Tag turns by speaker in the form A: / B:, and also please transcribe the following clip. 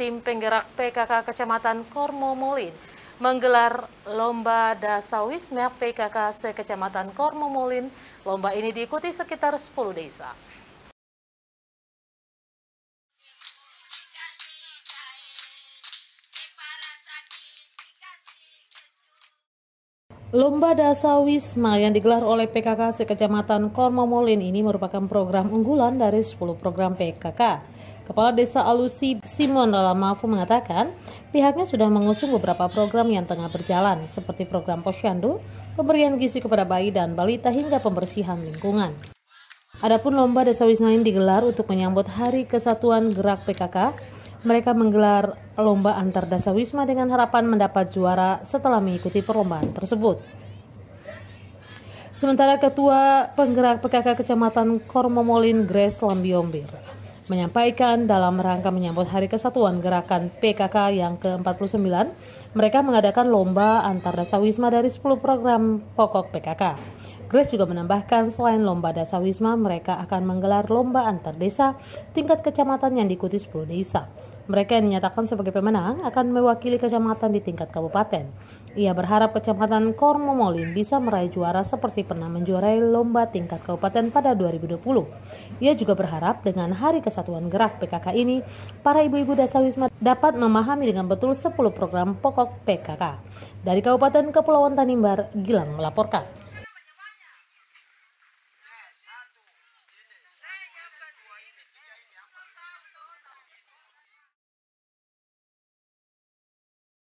A: tim penggerak PKK Kecamatan Kormomolin menggelar Lomba Dasawisma PKK se-Kecamatan Kormo Lomba ini diikuti sekitar 10 desa.
B: Lomba Dasawisma yang digelar oleh PKK sekecamatan Kormomolin ini merupakan program unggulan dari 10 program PKK. Kepala Desa Alusi Simon Mafu mengatakan pihaknya sudah mengusung beberapa program yang tengah berjalan seperti program posyandu, pemberian gizi kepada bayi dan balita hingga pembersihan lingkungan. Adapun lomba Desa Wisna ini digelar untuk menyambut Hari Kesatuan Gerak PKK mereka menggelar lomba antar wisma dengan harapan mendapat juara setelah mengikuti perlombaan tersebut. Sementara Ketua Penggerak PKK Kecamatan Kormomolin Grace Lambiombir menyampaikan dalam rangka menyambut Hari Kesatuan Gerakan PKK yang ke-49, mereka mengadakan lomba antar wisma dari 10 program pokok PKK. Grace juga menambahkan selain lomba wisma mereka akan menggelar lomba antar desa tingkat kecamatan yang diikuti 10 desa. Mereka yang dinyatakan sebagai pemenang akan mewakili kecamatan di tingkat kabupaten. Ia berharap kecamatan Kormomolin bisa meraih juara seperti pernah menjuarai lomba tingkat kabupaten pada 2020. Ia juga berharap dengan Hari Kesatuan Gerak PKK ini, para ibu-ibu desa Wisma dapat memahami dengan betul 10 program pokok PKK. Dari Kabupaten Kepulauan Tanimbar, Gilang melaporkan.